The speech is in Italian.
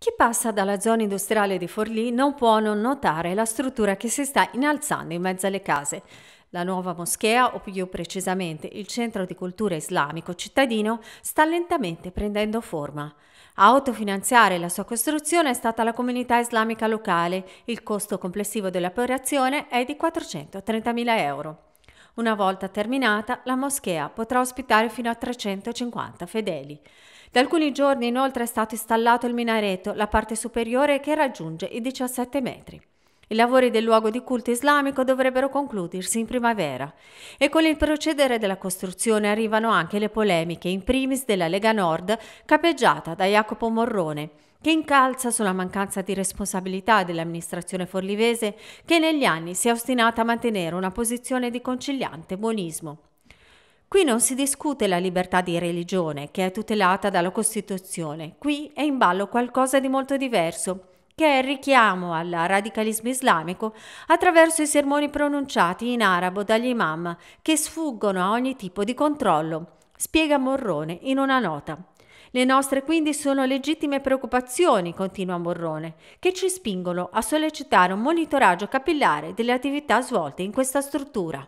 Chi passa dalla zona industriale di Forlì non può non notare la struttura che si sta innalzando in mezzo alle case. La nuova moschea, o più precisamente il centro di cultura islamico cittadino, sta lentamente prendendo forma. A autofinanziare la sua costruzione è stata la comunità islamica locale. Il costo complessivo dell'operazione è di 430.000 euro. Una volta terminata, la moschea potrà ospitare fino a 350 fedeli. Da alcuni giorni inoltre è stato installato il minareto, la parte superiore che raggiunge i 17 metri. I lavori del luogo di culto islamico dovrebbero concludersi in primavera e con il procedere della costruzione arrivano anche le polemiche, in primis della Lega Nord, capeggiata da Jacopo Morrone, che incalza sulla mancanza di responsabilità dell'amministrazione forlivese che negli anni si è ostinata a mantenere una posizione di conciliante buonismo. Qui non si discute la libertà di religione, che è tutelata dalla Costituzione, qui è in ballo qualcosa di molto diverso, che è il richiamo al radicalismo islamico attraverso i sermoni pronunciati in arabo dagli imam che sfuggono a ogni tipo di controllo, spiega Morrone in una nota. Le nostre quindi sono legittime preoccupazioni, continua Morrone, che ci spingono a sollecitare un monitoraggio capillare delle attività svolte in questa struttura.